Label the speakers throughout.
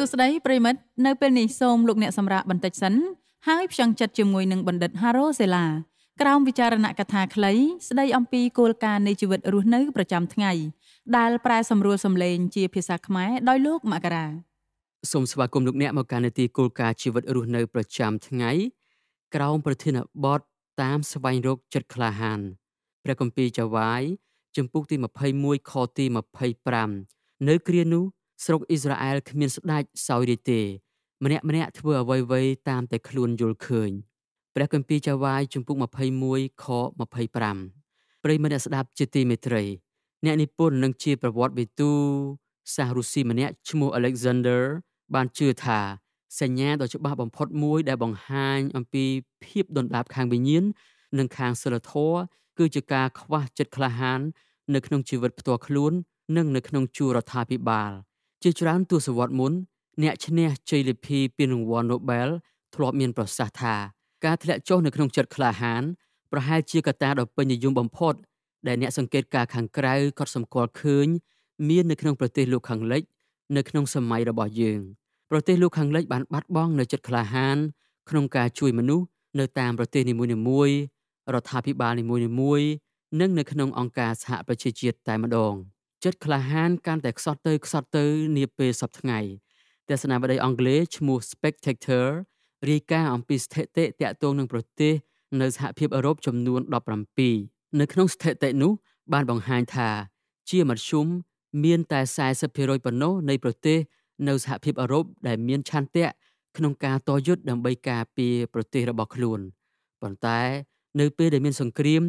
Speaker 1: សួស្តីប្រិមិត្តនៅពេលនេះសូមលោកអ្នកសម្រាប់បន្តិចសិនហើយផ្សំចិត្តជាមួយនឹងបណ្ឌិត Haro Sela ក្រោមវិចារណកថាខ្លីស្ដីអំពីគោលការណ៍នៃជីវិតរស់នៅប្រចាំថ្ងៃដែលប្រែសម្រួលសម្លេងជាភាសាខ្មែរដោយលោកមករា
Speaker 2: សូមស្វាគមន៍លោកអ្នកមកកាន់នីតិគោលការណ៍ជីវិត រស់នៅ ប្រចាំថ្ងៃក្រោមប្រធានបទតាមស្វែងរកចិត្តក្លាហានព្រះគម្ពីរចាវាយចំពុកទី21ខទី25នៅគ្រានោះស្រុកអ៊ីស្រាអែលគ្មានស្ដេចសោយរាជទេម្នាក់ម្នាក់ធ្វើអ្វីៗតាមតែខ្លួនយល់ឃើញព្រះគម្ពីរចាវាយ ជំពូក21ខ25ប្រិមត្តស្ដាប់ជាទីមេត្រី អ្នកនិពន្ធនឹងជាប្រវត្តិវិទូសាសរុស៊ីម្នាក់ឈ្មោះ Alexander បានជឿថាសញ្ញាដ៏ច្បាស់បំផុតមួយដែលបង្ហាញអំពីភាពដណ្ដាបខាងវិញ្ញាណនិងខាងសិលធម៌គឺជាការខ្វះចិត្តក្លាហាននៅក្នុងជីវិតផ្ទាល់ខ្លួននិងនៅក្នុងជួររដ្ឋាភិបាលជាច្រើនទសវត្សរ៍មុនអ្នកឈ្នះជ័យលាភីពានរង្វាន់ Nobel ធ្លាប់មានប្រសាសន៍ថាការធ្លាក់ចុះនៅក្នុងចិត្តក្លាហានប្រហែលជាកត្តាដ៏ពេញនិយមបំផុត ដែលអ្នកសង្កេតការខាងក្រៅក៏សម្គាល់ឃើញមាននៅក្នុងប្រទេសលោកខាងលិច នៅក្នុងសម័យរបស់យើងប្រទេសលោកខាងលិចបានបាត់បង់នៅចិត្តក្លាហានក្នុងការជួយមនុស្សនៅតាមប្រទេសនីមួយៗរដ្ឋាភិបាលនីមួយៗនិងនៅក្នុងអង្គការសហប្រជាជាតិតែម្ដង។ចិត្តក្លាហានកាន់តែខ្សត់ទៅខ្សត់ទៅនាពេលសប្តាហ៍ទស្សនាវដ្តីអង់គ្លេសឈ្មោះ Spectator រាយការណ៍អំពីស្ថិតិតាក់ទងនឹងប្រទេស នៅសហភាពអឺរ៉ុបចំនួន17នៅក្នុងស្ថិតិនោះបានបង្ហាញថា ជាមធ្យមមានតែ40%ប៉ុណ្ណោះនៃប្រទេសនៅសហភាពអឺរ៉ុបដែលមាន ឆន្ទៈក្នុងការតយុទ្ធដើម្បីការពារប្រទេសរបស់ខ្លួនប៉ុន្តែ នៅពេលដែលមានសង្គ្រាម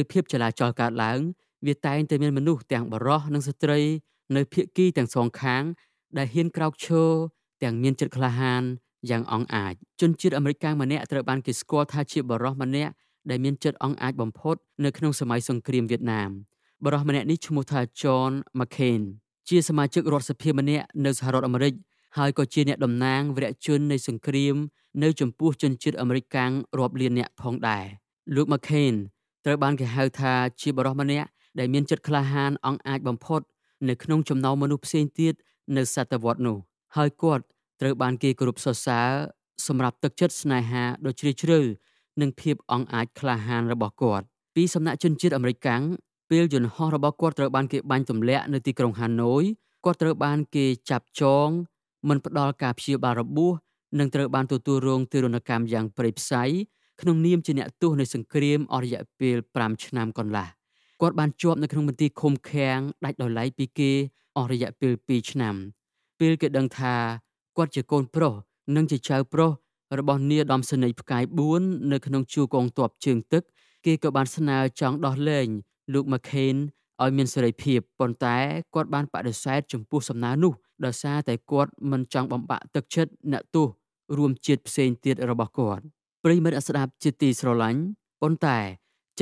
Speaker 2: ឬភាពចលាចលកើតឡើងវាតែងតែមានមនុស្សទាំងបរោះនិងស្ត្រីនៅភៀកគីទាំងសងខាងដែលហ៊ានក្រោកឈរទាំងមានចិត្តក្លាហានយ៉ាងអង់អាចជនជាតិអាមេរិកាំងម្នាក់ត្រូវបានគេស្គាល់ថាជាបរោះម្នាក់ដែលមានចិត្តអង់អាចបំផុតនៅក្នុងសម័យសង្គ្រាមវៀតណាមបរោះម្នាក់នេះឈ្មោះថា John McCain ជាសមាជិករដ្ឋសភាម្នាក់នៅសហរដ្ឋអាមេរិកហើយក៏ជាអ្នកតំណាងវរៈជននៃសង្គ្រាមនៅចំពោះជនជាតិអាមេរិកកាំងរាប់លានអ្នកផងដែរលោក McCain ត្រូវបានគេហៅថាជាបរិសម្នាក់ដែលមានចិត្តក្លាហានអង្គអាចបំផុត នៅក្នុងចំណោមមនុស្សផ្សេងទៀតនៅសតវត្សនោះ ហើយគាត់ត្រូវបានគេគោរពសរសើរសម្រាប់ទឹកចិត្តស្នេហាដ៏ជ្រាលជ្រៅនិងភាពអង្គអាចក្លាហានរបស់គាត់ពីសំណាក់ជនជាតិអាមេរិកកាំងពេលយន្តហោះរបស់គាត់ត្រូវបានគេបាញ់ទម្លាក់នៅទីក្រុងហាណូយគាត់ត្រូវបានគេចាប់ចងមិនផ្ដល់ការព្យាបាលរបួសនិងត្រូវបានទទួលរងទិរណកម្មយ៉ាងព្រៃផ្សៃក្នុងនាមជាអ្នកទោសនៃសង្គ្រាមអស់រយៈពេល5ឆ្នាំកន្លះ។គាត់បានជាប់នៅក្នុងមន្ទីរឃុំឃាំងដាច់ដោយឡែកពីគេអស់រយៈពេល2ឆ្នាំពេលគេដឹងថាគាត់ជាកូនប្រុសនិងជាចៅប្រុសរបស់នាយដំសេនីយ៍ផ្កាយ4នៅក្នុងជួរកងទ័ពជើងទឹកគេក៏បានស្នើចង់ដោះលែងលោក McCain ឲ្យមានសេរីភាពប៉ុន្តែគាត់បានបដិសេធចំពោះសំណើនោះដោយសារតែគាត់មិនចង់បំបាក់ទឹកចិត្តអ្នកទោសរួមជាតិផ្សេងទៀតរបស់គាត់ប្រិមិត្តអស្ដាប់ជាទីស្រឡាញ់ប៉ុន្តែ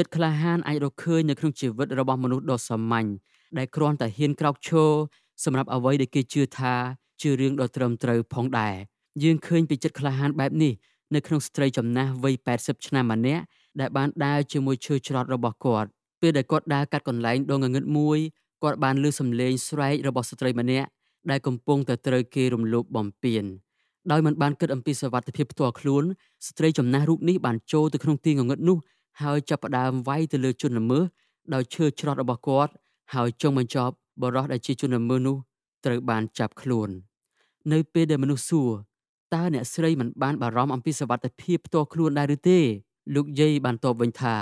Speaker 2: ចិត្តក្លាហានអាចរកឃើញនៅក្នុងជីវិតរបស់មនុស្សដ៏សាមញ្ញដែលគ្រាន់តែហ៊ានក្រោកឈរសម្រាប់អ្វីដែលគេជឿថាជារឿងដ៏ត្រឹមត្រូវផងដែរយើងឃើញពីចិត្តក្លាហានបែបនេះនៅក្នុងស្ត្រីចំណាស់វ័យ80ឆ្នាំម្នាក់ដែលបានដើរជាមួយឈើច្រត់របស់គាត់ពេលដែលគាត់ដើរកាត់កន្លែងដងងងឹតមួយគាត់បានលើសំឡេងស្រែករបស់ស្ត្រីម្នាក់ដែលកំពុងតែត្រូវគេរំលោភបំពាន ដោយមិនបានគិតអំពីសវត្ថិភាពផ្ទាល់ខ្លួនស្ត្រីចំណាស់រូបនេះបានចូលទៅក្នុងទីងងឹតនោះហើយចាប់ផ្ដើមវាយទៅលើជនល្មើសដោយឈើច្រត់របស់គាត់ហើយចុងបញ្ចប់បរោះដែលជាជនល្មើសនោះត្រូវបានចាប់ខ្លួននៅពេលដែលមនុស្សសួរតើអ្នកស្រីមិនបានបារម្ភអំពីសុវត្ថិភាពផ្ទាល់ខ្លួនដែរឬទេលោកយាយបានតបវិញថា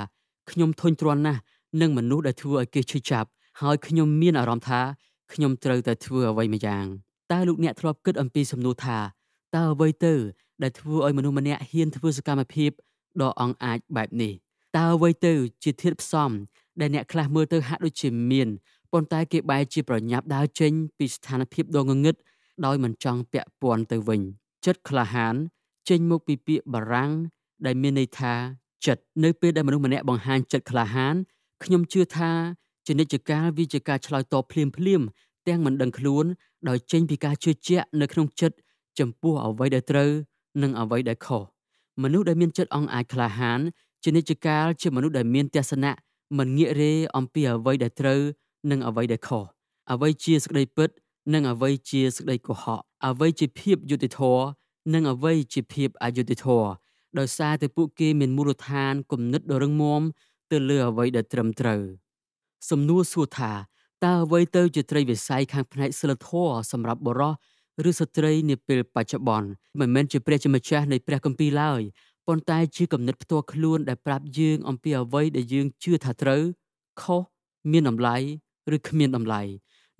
Speaker 2: ខ្ញុំធុញទ្រាន់ណាស់នឹងមនុស្សដែលធ្វើឲ្យគេឈឺចាប់ ហើយខ្ញុំមានអារម្មណ៍ថាខ្ញុំត្រូវតែធ្វើអ្វីម្យ៉ាងតើលោកអ្នកធ្លាប់គិតអំពីសំណួរថា តើអ្វីទៅ ដែលធ្វើឲ្យមនុស្សម្នាក់ហ៊ានធ្វើសកម្មភាពដ៏អង់អាចបែបនេះតើអ្វីទៅជាធាតផ្សំដែលអ្នកខ្លះមើលទៅហាក់ដូចជាមានប៉ុន្តែគេបែរជាប្រញាប់ដើរចេញពីស្ថានភាពដ៏ងងឹតដោយមិនចង់ពាក់ព័ន្ធទៅវិញចិត្តក្លាហាន ចេញមកពីពាក្យបារាំងដែលមានន័យថាចិត្តនៅពេលដែលមនុស្សម្នាក់បង្ហាញចិត្តក្លាហានខ្ញុំជឿថាជានិច្ចកាលវាជាការឆ្លើយតបភ្លាមភ្លាមទាំងមិនដឹងខ្លួនដោយចេញពីការជឿជាក់នៅក្នុងចិត្តចំពោះអ្វីដែលត្រូវនិងអ្វីដែលខុសមនុស្សដែលមានចិត្តអង្អាចក្លាហានជានិច្ចកាលជាមនុស្សដែលមានទស្សនៈមិនងាករេអំពីអ្វីដែលត្រូវនិងអ្វីដែលខុសអ្វីជាសក្តីពិតនិងអ្វីជាសក្តីកុហកអ្វីជាភាពយុត្តិធម៌និងអ្វីជាភាពអយុត្តិធម៌ដោយសារតែពួកគេមានមូលដ្ឋានគំនិតដ៏រឹងមាំទៅលើអ្វីដែលត្រឹមត្រូវសំណួរសួរថាតើអ្វីទៅជាត្រីវិស័យខាងផ្នែកសិលធម៌សម្រាប់បរោះឬស្ត្រីនាពេលបច្ចុប្បន្នមិនមែនជាព្រះជាម្ចាស់នៃព្រះគម្ពីរឡើយប៉ុន្តែជាគំនិតផ្ទាល់ខ្លួនដែលប្រាប់យើងអំពីអ្វីដែលយើងជឿថាត្រូវខុសមានតម្លៃឬគ្មានតម្លៃ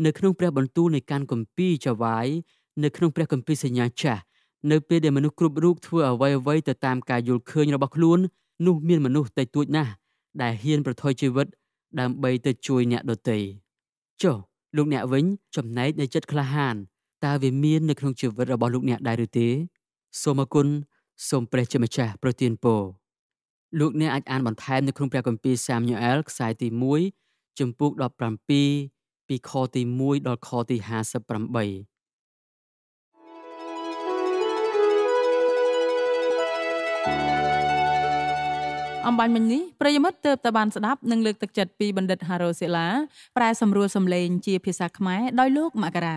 Speaker 2: នៅក្នុងព្រះបន្ទូលនៃការគម្ពីរចវាយនៅក្នុងព្រះគម្ពីរសញ្ញាចាស់នៅពេលដែលមនុស្សគ្រប់រូបធ្វើអ្វីអ្វីទៅតាមការយល់ឃើញរបស់ខ្លួននោះមានមនុស្សតិចតួចណាស់ដែលហ៊ានប្រថុយជីវិត ដើម្បីទៅជួយអ្នកដទៃចុះលោកអ្នកវិញចំណែកនៃចិត្តក្លាហានតើវាមាននៅក្នុងជីវិតរបស់លោកអ្នកដែរឬទេសូមអគុណសូមព្រះជាម្ចាស់ប្រទានពរលោកអ្នកអាចអានបន្ថែមនៅក្នុងព្រះគម្ពីរសាមញូអែលខ្សែទី1ជំពូក17ពីខទី1ដល់ខទី58
Speaker 1: អំបញ្ញមិញនេះប្រិយមិត្តទើបតែបានស្ដាប់និងលើកទឹកចិត្តពីបណ្ឌិតហារ៉ូសេឡាប្រែសម្រួលសម្លេងជាភាសាខ្មែរដោយលោកមករា